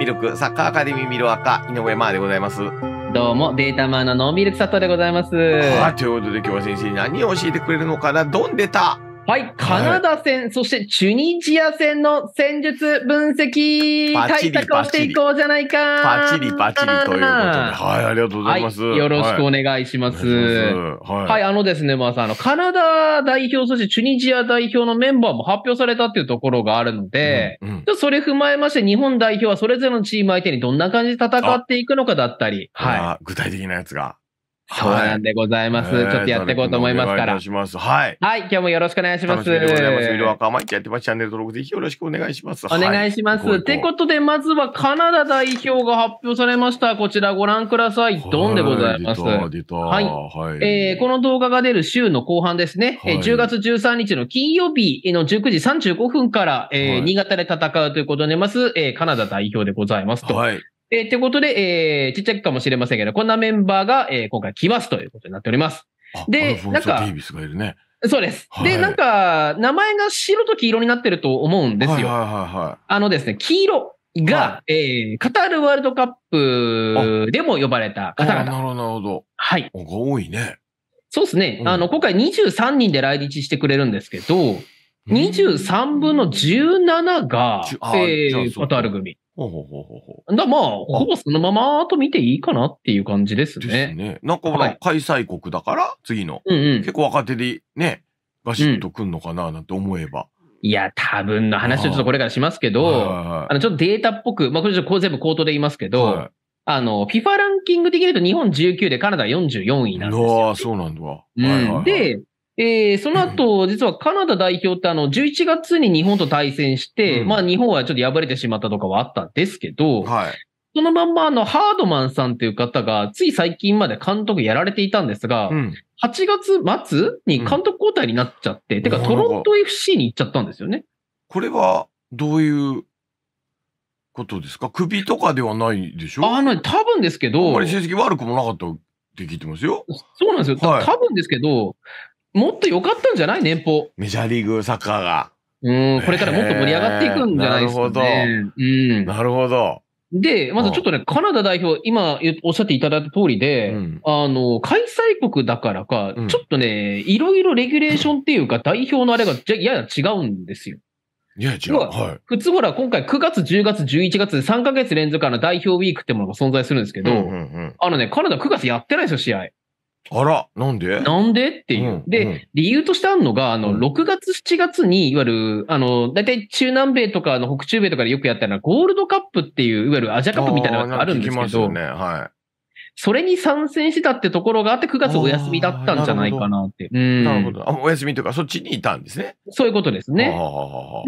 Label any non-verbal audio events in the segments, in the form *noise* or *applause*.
ミルクサッカーアカデミーミルアカ井上真ーでございます。どうも、データマンのノーミルク佐藤でございます。はということで今日は先生何を教えてくれるのかなどんでたはい、カナダ戦、はい、そしてチュニジア戦の戦術分析対策をしていこうじゃないか。パチリパチリということで。はい、ありがとうございます。はい、よろしくお願いします。はい、はい、あのですね、まあさ、あの、カナダ代表、そしてチュニジア代表のメンバーも発表されたっていうところがあるので、うんうん、それ踏まえまして、日本代表はそれぞれのチーム相手にどんな感じで戦っていくのかだったり、はい。具体的なやつが。そうなんでございます。はい、ちょっとやっていこうと思いますから。お願いしはい。はい、今日もよろしくお願いします。楽しみでございます。ミルワカマイキやってます。チャンネル登録ぜひよろしくお願いします。お願いします。はい、ってことで、まずはカナダ代表が発表されました。こちらご覧ください。ドンでございます。はい。はい、えー、この動画が出る週の後半ですね。はい、えー、10月13日の金曜日の19時35分から、えー新潟で戦うということになります、えー、カナダ代表でございますと。はい。えー、ということで、えー、ちっちゃくかもしれませんけど、こんなメンバーが、えー、今回来ますということになっております。で、なんか、ビスがいるね。そうです。はい、で、なんか、名前が白と黄色になってると思うんですよ。はいはいはい、あのですね、黄色が、はい、えー、カタールワールドカップでも呼ばれた方々。なるほど、はい。が多いね。そうですね。うん、あの、今回23人で来日してくれるんですけど、23分の17が、えー、カタール組。ほうほうほうほだまあ、ほぼそのままと見ていいかなっていう感じですね。ですね。なんか、はい、開催国だから、次の、うんうん、結構若手でね、ガシッとくんのかななんて思えば。うん、いや、多分の話をちょっとこれからしますけど、あの、ちょっとデータっぽく、まあ、これちょっと全部口頭で言いますけど、はい、あの、FIFA ランキングできると日本19でカナダ44位なんですよ。ああ、そうなんだ。うん、はいはいはい、で、えー、その後、実はカナダ代表ってあの、11月に日本と対戦して、うん、まあ日本はちょっと敗れてしまったとかはあったんですけど、はい、そのまんまあの、ハードマンさんという方が、つい最近まで監督やられていたんですが、うん、8月末に監督交代になっちゃって、うん、てかトロント FC に行っちゃったんですよね。これは、どういうことですか首とかではないでしょあの、多分ですけど。あんまり成績悪くもなかったって聞いてますよ。そうなんですよ。はい、多分ですけど、もっと良かったんじゃない年俸。メジャーリーグサッカーが。うん、これからもっと盛り上がっていくんじゃないですか、ね、なるほど。うん。なるほど。で、まずちょっとね、カナダ代表、今おっしゃっていただいた通りで、うん、あの、開催国だからか、うん、ちょっとね、いろいろレギュレーションっていうか、代表のあれがやや違うんですよ。いや、違う。はい。普通ほら、今回9月、10月、11月で3ヶ月連続あの代表ウィークってものが存在するんですけど、うんうんうん、あのね、カナダ9月やってないですよ、試合。あら、なんでなんでっていう。で、うんうん、理由としてあるのが、あの、6月、7月に、いわゆる、あの、大体中南米とかの北中米とかでよくやったのは、ゴールドカップっていう、いわゆるアジアカップみたいなのがあるんですけど、ね、はい。それに参戦したってところがあって、9月お休みだったんじゃないかなって。なるほど。あお休みというか、そっちにいたんですね。そういうことですね。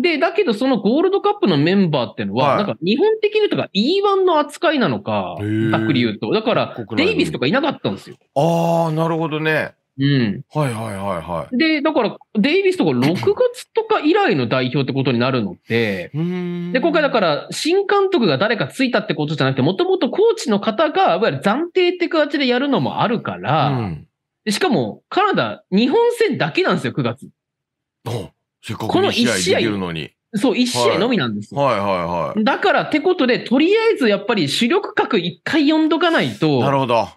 で、だけどそのゴールドカップのメンバーっていうのは、はい、なんか日本的にとか E1 の扱いなのか、ざっくり言うと。だから、デイビスとかいなかったんですよ。ああ、なるほどね。うん。はいはいはいはい。で、だから、デイビスとか6月とか以来の代表ってことになるので、で、今回だから、新監督が誰かついたってことじゃなくて、もともとコーチの方が、いわゆる暫定って形でやるのもあるから、うん、しかも、カナダ、日本戦だけなんですよ、9月。せっかく1試合できるのに。そう、1試合のみなんですよ。はい、はい、はいはい。だから、ってことで、とりあえずやっぱり主力格1回読んどかないと。なるほど。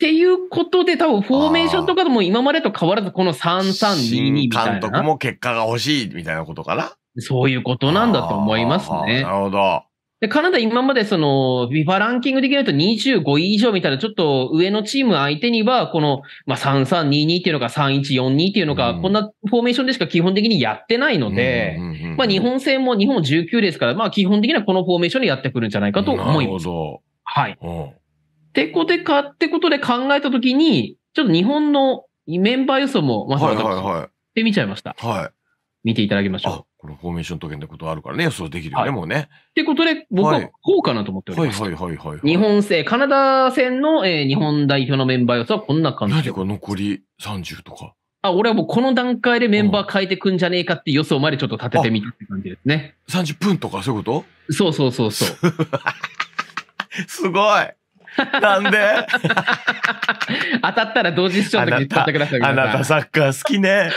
っていうことで、多分フォーメーションとかでも今までと変わらず、この3322みたいな。監督も結果が欲しいみたいなことかな。そういうことなんだと思いますね。なるほど。で、カナダ今までその、ビファランキングできないと25位以上みたいな、ちょっと上のチーム相手には、この、まあ、3322っていうのか、3142っていうのか、こんなフォーメーションでしか基本的にやってないので、まあ、日本戦も日本19ですから、まあ、基本的にはこのフォーメーションでやってくるんじゃないかと思います。なるほど。はい。てこてか、ってことで考えたときに、ちょっと日本のメンバー予想も、まさか、はいはいはい。で見ちゃいました。はい。見ていただきましょう。あ、このフォーメーションとークってことあるからね、予想できるよね、はい、もうね。ってことで、僕はこうかなと思っております。はい、はい、はいはいはい日本製、カナダ戦の、えー、日本代表のメンバー予想はこんな感じ。何か残り30とか。あ、俺はもうこの段階でメンバー変えてくんじゃねえかって予想までちょっと立ててみたって感じですね。30分とかそういうことそうそうそうそう。*laughs* すごい *laughs* なんで *laughs* 当たったら同時視聴の時に使ってください。あなたサッカー好きね。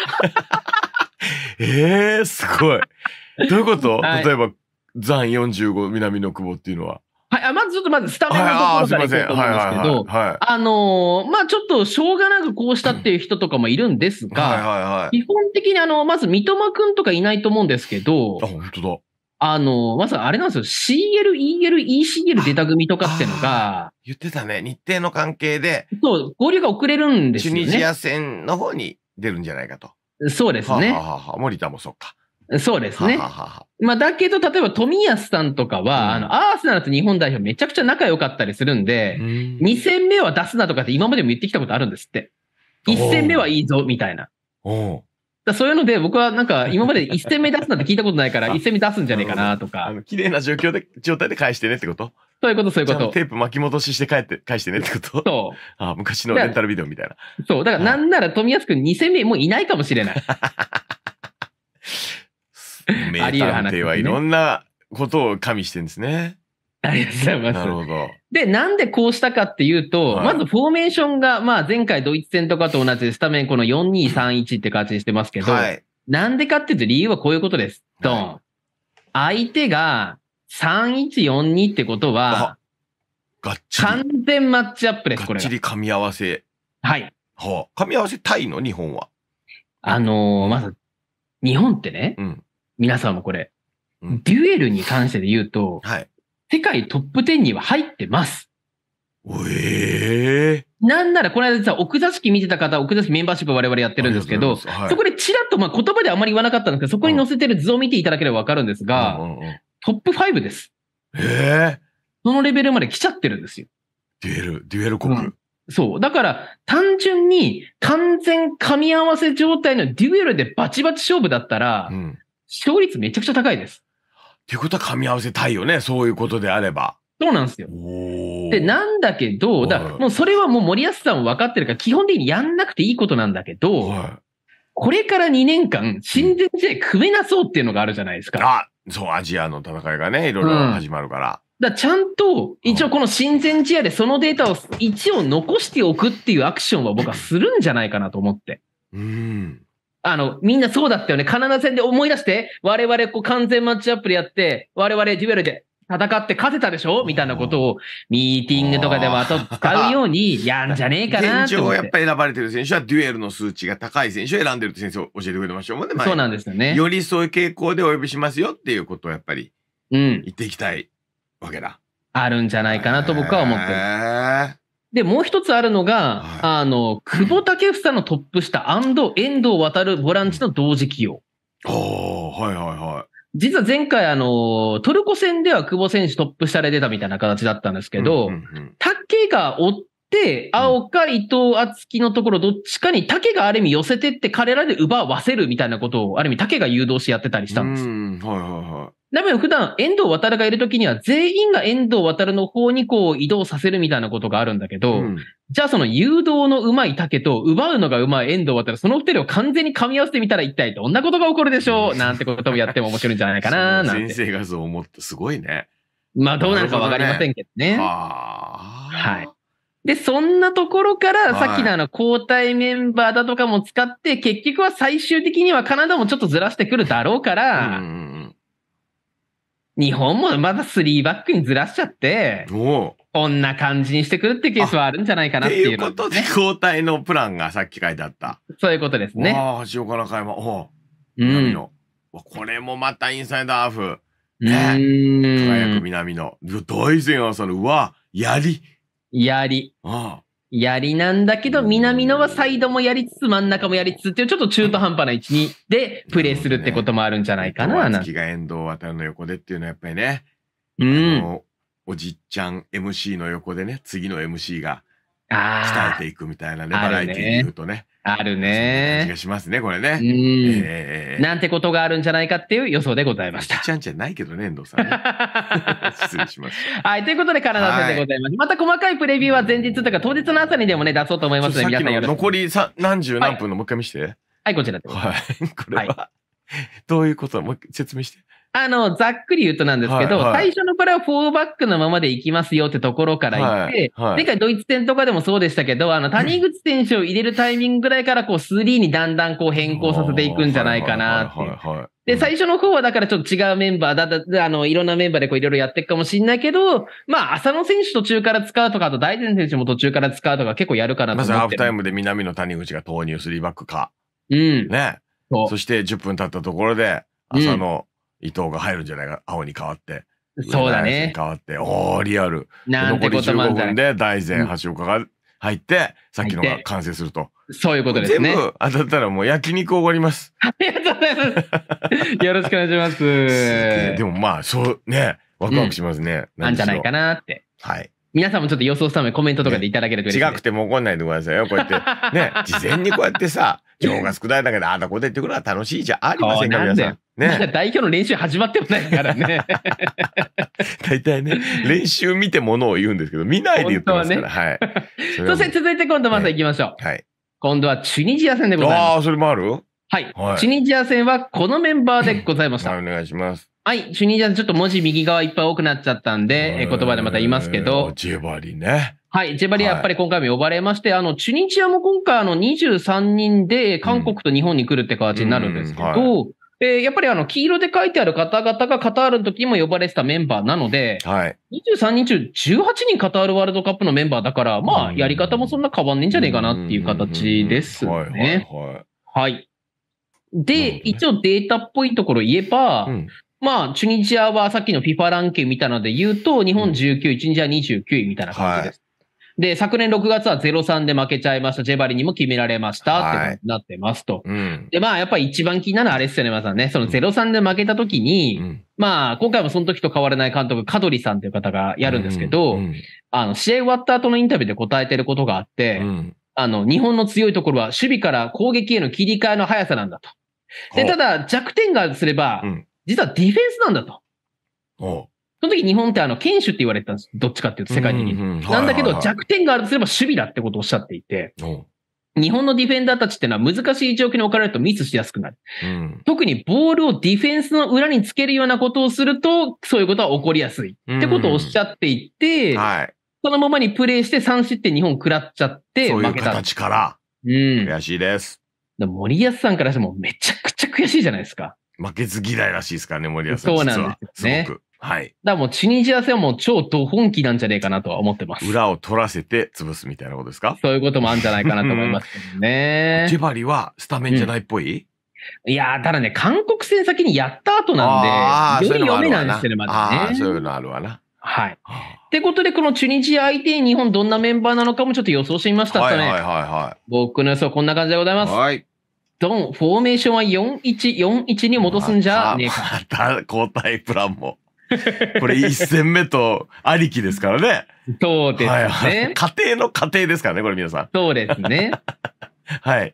*laughs* えー、すごい。どういうこと、はい、例えば、残45南の久保っていうのは。はい、あまずちょっとまずスタメンのところからいこうと思うんですけど、あのー、まあちょっとしょうがなくこうしたっていう人とかもいるんですが、基本的にあの、まず三笘くんとかいないと思うんですけど、あ、本当だ。あの、まさあれなんですよ。CL、EL、ECL 出た組とかってのが。言ってたね。日程の関係で。そう、合流が遅れるんですよね。チュニジア戦の方に出るんじゃないかと。そうですね。ははは森田もそっか。そうですね。はははまあ、だけど、例えば冨安さんとかは、うん、あの、アーセナルと日本代表めちゃくちゃ仲良かったりするんで、うん、2戦目は出すなとかって今までも言ってきたことあるんですって。1戦目はいいぞ、みたいな。だそういうので、僕はなんか、*laughs* 今まで一戦目出すなんて聞いたことないから、一戦目出すんじゃねえかなとか。あの、綺麗な状況で、状態で返してねってことそういうこと、そういうこと。テープ巻き戻しして返って、返してねってことそう。*laughs* ああ昔のレンタルビデオみたいな。そう。だから、なんなら富安くん2戦目もういないかもしれない。*laughs* 名探偵はいろんなことを加味してるんですね。ありがとうございます。なるほど。で、なんでこうしたかっていうと、はい、まずフォーメーションが、まあ前回ドイツ戦とかと同じでスタメンこの4231って形にしてますけど、はい、なんでかっていうと理由はこういうことです。ドン。はい、相手が3142ってことは、がっちり。完全マッチアップです、これ。がっちり噛み合わせ。はい。はあ、噛み合わせたいの日本は。あのー、まず、日本ってね、うん、皆さんもこれ、うん、デュエルに関してで言うと、はい、世界トップ10には入ってます。ええー、なんなら、この間実は奥座敷見てた方、奥座敷メンバーシップ我々やってるんですけど、はい、そこでちらっと、まあ言葉であまり言わなかったんですけど、そこに載せてる図を見ていただければわかるんですが、うんうんうん、トップ5です。えー、そのレベルまで来ちゃってるんですよ。デュエル、デュエル国。うん、そう。だから、単純に完全噛み合わせ状態のデュエルでバチバチ勝負だったら、うん、勝率めちゃくちゃ高いです。っていうことは噛み合わせたいよね。そういうことであれば。そうなんですよ。で、なんだけど、だもうそれはもう森保さん分かってるから、基本的にやんなくていいことなんだけど、これから2年間、親善試合組めなそうっていうのがあるじゃないですか。あ、そう、アジアの戦いがね、いろいろ始まるから。うん、だちゃんと、一応この親善試合でそのデータを一応残しておくっていうアクションは僕はするんじゃないかなと思って。うん。あの、みんなそうだったよね。カナダ戦で思い出して、我々こう完全マッチアップでやって、我々デュエルで戦って勝てたでしょみたいなことを、ミーティングとかでまた使うようにやんじゃねえかなと。現状やっぱり選ばれてる選手はデュエルの数値が高い選手を選んでるって先生教えてくれましたもんね。そうなんですよね。よりそういう傾向でお呼びしますよっていうことをやっぱり、うん。言っていきたいわけだ。あるんじゃないかなと僕は思ってる。で、もう一つあるのが、はい、あの、久保建英のトップ下アンド、遠藤航ボランチの同時起用。ああ、はいはいはい。実は前回、あの、トルコ戦では久保選手トップ下で出たみたいな形だったんですけど、ううんうん、竹が追って、青か伊藤敦樹のところどっちかに竹がある意味寄せてって彼らで奪わせるみたいなことを、ある意味竹が誘導してやってたりしたんです。はいはいはい。多分普段遠藤航がいるときには全員が遠藤航の方にこう移動させるみたいなことがあるんだけど、うん、じゃあその誘導の上手い竹と奪うのが上手い遠藤航、その二人を完全に噛み合わせてみたら一体どんなことが起こるでしょう、うん、なんてこともやっても面白いんじゃないかななんて。先生がそう思ってすごいね。まあどうなるかわかりませんけどね。どねははい。で、そんなところから、さっきのあの、交代メンバーだとかも使って、はい、結局は最終的にはカナダもちょっとずらしてくるだろうから、うん日本もまだ3バックにずらしちゃって、こんな感じにしてくるってケースはあるんじゃないかなっていう、ね。ということで、交代のプランがさっき書いてあった。そういうことですね。ああ、橋岡中山。おう。南野、うん。これもまたインサイドハーフ。ね、輝く南野。大前朝の、うわ、やり。やり。ああ。やりなんだけど、南野はサイドもやりつつ、真ん中もやりつつっていう、ちょっと中途半端な位置にでプレーするってこともあるんじゃないかな。ね、が遠藤渡の横でっていうのはやっぱりね、うん、おじっちゃん MC の横でね、次の MC が鍛えていくみたいなね、バラエティーで言うとね。あるね。気がしますね、これね。えー。なんてことがあるんじゃないかっていう予想でございました。ちゃんじゃないけどね、遠藤さん、ね、*laughs* 失礼します。はい、ということで、カナダ戦でございます、はい。また細かいプレビューは前日とか当日の朝にでもね、出そうと思いますので、皆さんよろしく。残り何十何分のもう一回見して、はい。こちらです。はい、これは、はい、どういうこともう説明して。あの、ざっくり言うとなんですけど、はいはい、最初のこれは4バックのままでいきますよってところから言って、はいはい、前回ドイツ戦とかでもそうでしたけど、あの、谷口選手を入れるタイミングぐらいから、こう、3にだんだんこう変更させていくんじゃないかなって。で、最初の方はだからちょっと違うメンバーだ、だ、あの、いろんなメンバーでこういろいろやっていくかもしれないけど、まあ、浅野選手途中から使うとか、あと大前選手も途中から使うとか結構やるかなと思ってまずハーフタイムで南の谷口が投入3バックか。うん。ね。そして10分経ったところで、浅野、うん伊藤が入るんじゃないか青に変わって。そうだね。変わって、おー、リアル。なんてこと残り15分で大前橋岡が入って、うん、さっきのが完成すると。そういうことですね。全部当たったらもう焼肉おごります。*laughs* ありがとうございます。よろしくお願いします。でもまあ、そうね、ワクワクしますね。うん、なんじゃないかなって。はい。皆さんもちょっと予想したのでコメントとかでいただけると嬉しい、ね、違くても怒んないでくださいよ。こうやって。ね、*laughs* 事前にこうやってさ、情が少ないだけで、あんなこと言ってくるのは楽しいじゃありませんか、皆さん。ね、まだ代表の練習始まってもないからね。*laughs* 大体ね、練習見てものを言うんですけど、見ないで言ってますから。はね、はい。そそして続いて今度また行きましょう。ね、はい。今度はチュニジア戦でございます。ああ、それもあるはい、はい、チュニジア戦はこのメンバーでございました。お願いします。はい、主任じゃん、ちょっと文字右側いっぱい多くなっちゃったんで、え言葉でまた言いますけど。ジェバリね。はい、ジェバリはやっぱり今回も呼ばれまして、はい、あの、チュニジアも今回あの23人で韓国と日本に来るって形になるんですけど、うんうんはい、えー、やっぱりあの、黄色で書いてある方々がカタールの時も呼ばれてたメンバーなので、はい、23人中18人カタールワールドカップのメンバーだから、まあ、やり方もそんな変わんねえんじゃねえかなっていう形ですね。はい。で、一応データっぽいところ言えば、うんまあ、チュニジアはさっきの FIFA ランキング見たので言うと、日本19位、チュニジア29位みたいな感じです。はい、で、昨年6月は0-3で負けちゃいました。ジェバリにも決められました、ってなってますと。うん、で、まあ、やっぱり一番気になるあれっすよね、まさんね。その0-3で負けた時に、うん、まあ、今回もその時と変わらない監督、カドリさんという方がやるんですけど、うん、あの、試合終わった後のインタビューで答えてることがあって、あの、日本の強いところは守備から攻撃への切り替えの速さなんだと。で、ただ弱点がすれば、うん、実はディフェンスなんだと。その時日本ってあの、堅守って言われてたんです。どっちかっていうと世界的に。なんだけど弱点があるとすれば守備だってことをおっしゃっていて。日本のディフェンダーたちってのは難しい状況に置かれるとミスしやすくなる。特にボールをディフェンスの裏につけるようなことをすると、そういうことは起こりやすい。ってことをおっしゃっていて、はい、そのままにプレーして3失点日本食らっちゃって負けた。そういう形から。うん。悔しいです。で森保さんからしてもめちゃくちゃ悔しいじゃないですか。負けず嫌いらしいですからね、森保さん。そうなんですね。すごく。はい。だもうチュニジア戦はもう超ド本気なんじゃねえかなとは思ってます。裏を取らせて潰すみたいなことですかそういうこともあるんじゃないかなと思いますね。ジェバリはスタメンじゃないっぽい、うん、いやー、ただね、韓国戦先にやった後なんで、より読めないんですよね、まだね。そういうのあるわな。はい。ってことで、このチュニジア相手に日本どんなメンバーなのかもちょっと予想してみましたね。はいはいはい、はい、僕の予想こんな感じでございます。はい。ドン、フォーメーションは4141に戻すんじゃねえか。また交代プランも。これ1戦目とありきですからね。そうですね。はい、家庭の家庭ですからね、これ皆さん。そうですね。*laughs* はい。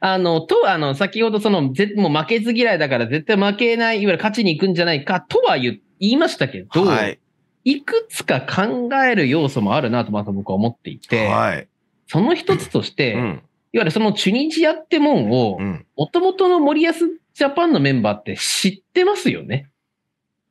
あの、と、あの、先ほどその、ぜもう負けず嫌いだから絶対負けない、いわゆる勝ちに行くんじゃないかとは言いましたけど、はい、いくつか考える要素もあるなとまた僕は思っていて、はい、その一つとして、うん、いわゆるそのチュニジアってもんを、もともとの森保ジャパンのメンバーって知ってますよね。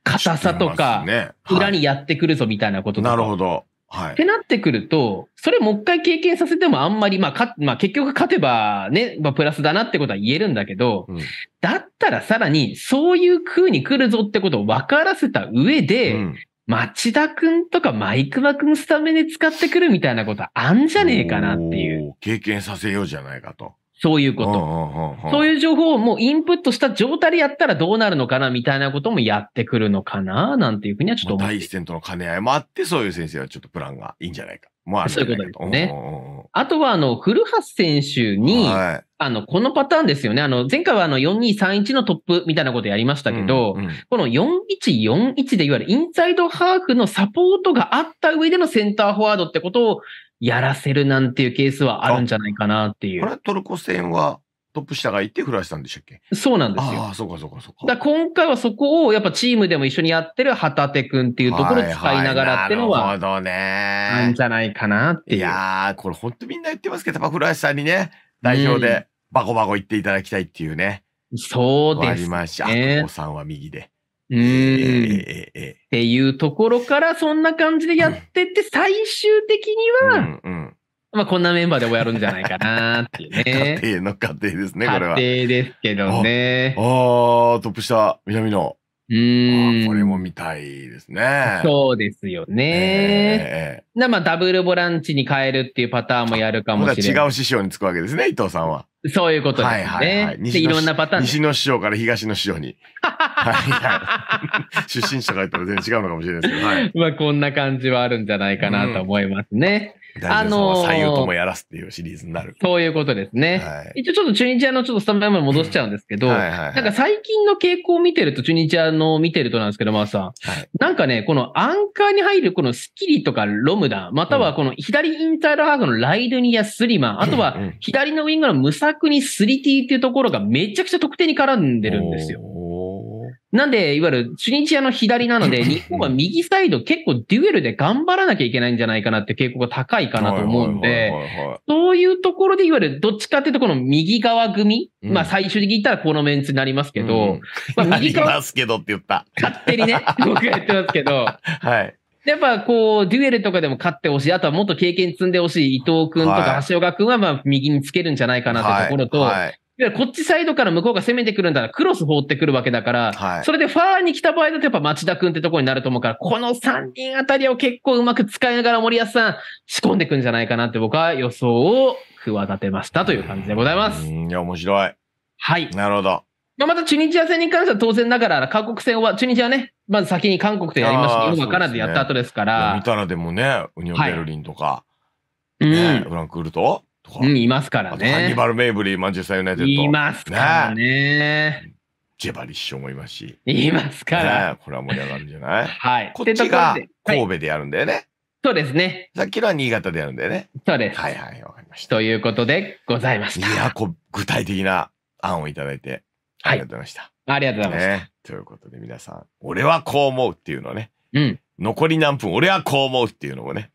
硬さとか、ねはい、裏にやってくるぞみたいなこととか。なるほど。はい、ってなってくると、それもう一回経験させてもあんまり、まあか、まあ、結局勝てばね、まあ、プラスだなってことは言えるんだけど、うん、だったらさらにそういう空に来るぞってことを分からせた上で、うん、町田くんとかマイクマくんスタメンで使ってくるみたいなことあんじゃねえかなっていう。経験させようじゃないかと。そういうこと。そういう情報をもうインプットした状態でやったらどうなるのかなみたいなこともやってくるのかななんていうふうにはちょっと思う。第一線との兼ね合いもあって、そういう先生はちょっとプランがいいんじゃないか。もあるそういうことですね。あとは、あの、古橋選手に、はい、あの、このパターンですよね。あの、前回はあの、4231のトップみたいなことやりましたけど、うんうん、この4141でいわゆるインサイドハーフのサポートがあった上でのセンターフォワードってことをやらせるなんていうケースはあるんじゃないかなっていう。これトルコ戦はトップ下がいて、古橋さんでしたっけそうなんですよ。ああ、そうかそうかそうか。だ今回はそこを、やっぱチームでも一緒にやってる旗手くんっていうところを使いながらってのは、はいはい、なるほどね。なんじゃないかなっていう。いやー、これ本当みんな言ってますけど、古橋さんにね、代表でバコバコ言っていただきたいっていうね。うん、そうですね。ありました。久保さんは右で。うん、えーえー。っていうところから、そんな感じでやってって、最終的には、うんうんまあ、こんなメンバーでもやるんじゃないかなっていうね。家庭の家庭ですね、これは。家庭ですけどね。ああ、トップ下、南野。うん。これも見たいですね。そうですよね。えー、まあ、ダブルボランチに変えるっていうパターンもやるかもしれない。違う師匠につくわけですね、伊藤さんは。そういうことですね。はいはい、はい。で、いろんなパターン。西の師匠から東の師匠に。出身者から言ったら全然違うのかもしれないですけど。はい、*laughs* まあ、こんな感じはあるんじゃないかなと思いますね。うん大丈夫左右ともやらすっていうシリーズになる。そういうことですね。はい、一応ちょっとチュニジアのちょっとスタンバイまで戻しちゃうんですけど、はいなんか最近の傾向を見てると、チュニジアの見てるとなんですけど、まあさはい、なんかね、このアンカーに入るこのスキリとかロムダン、またはこの左インターハーフのライドニア・スリマン、あとは左のウィングのムサクにスリティっていうところがめちゃくちゃ得点に絡んでるんですよ。なんで、いわゆるチュニジアの左なので、日本は右サイド結構デュエルで頑張らなきゃいけないんじゃないかなって傾向が高いかなと思うんで、そういうところで、いわゆるどっちかっていうとこの右側組、うん、まあ最終的に言ったらこのメンツになりますけど、うん、まあ右側。*laughs* すけどって言った。勝手にね、僕が言ってますけど。はい。やっぱこう、デュエルとかでも勝ってほしい。あとはもっと経験積んでほしい伊藤君とか橋岡君はまあ右につけるんじゃないかなってところと、はいはいこっちサイドから向こうが攻めてくるんだらクロス放ってくるわけだから、はい、それでファーに来た場合だとやっぱ町田君ってとこになると思うから、この3人あたりを結構うまく使いながら森保さん仕込んでいくんじゃないかなって僕は予想を企てましたという感じでございます。いや、面白い。はい。なるほど。まあ、またチュニジア戦に関しては当然ながら、韓国戦は、チュニジアね、まず先に韓国とやりました今からでやった後ですから。見たらでもね、ウニオン・ベルリンとか、はい、ね、フランクフルトうん、いますからね。ハンニバル・メイブリー、マンチェスター・ユナイテッド。いますからね。ジェバリッシュもいますし。いますから。ね、これは盛り上がるんじゃないはい。こっちが神戸でやるんだよね。はい、そうですね。さっきのは新潟でやるんだよね。そうです。はいはい、わかりました。ということでございました。いや、こ具体的な案をいただいて、ありがとうございました。はい、ありがとうございました、ね。ということで皆さん、俺はこう思うっていうのね。うん。残り何分、俺はこう思うっていうのもね。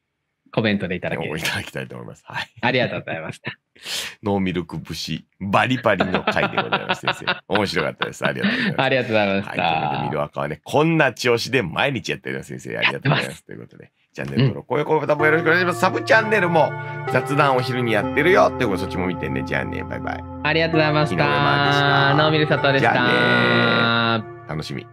コメントでいただきいただきたいと思います。はい。ありがとうございました。ノーミルク節、バリバリの回でございます、先生。*laughs* 面白かったです。ありがとうございます。ありがとうございます。はい。ミルカはね、こんな調子で毎日やってる先生。ありがとうございます。ということで、チャンネル登録、高評価ボタンもよろしくお願いします。サブチャンネルも雑談お昼にやってるよってことそっちも見てね。じゃあね、バイバイ。ありがとうございました。したノーミル佐藤でした。じゃあね。楽しみ。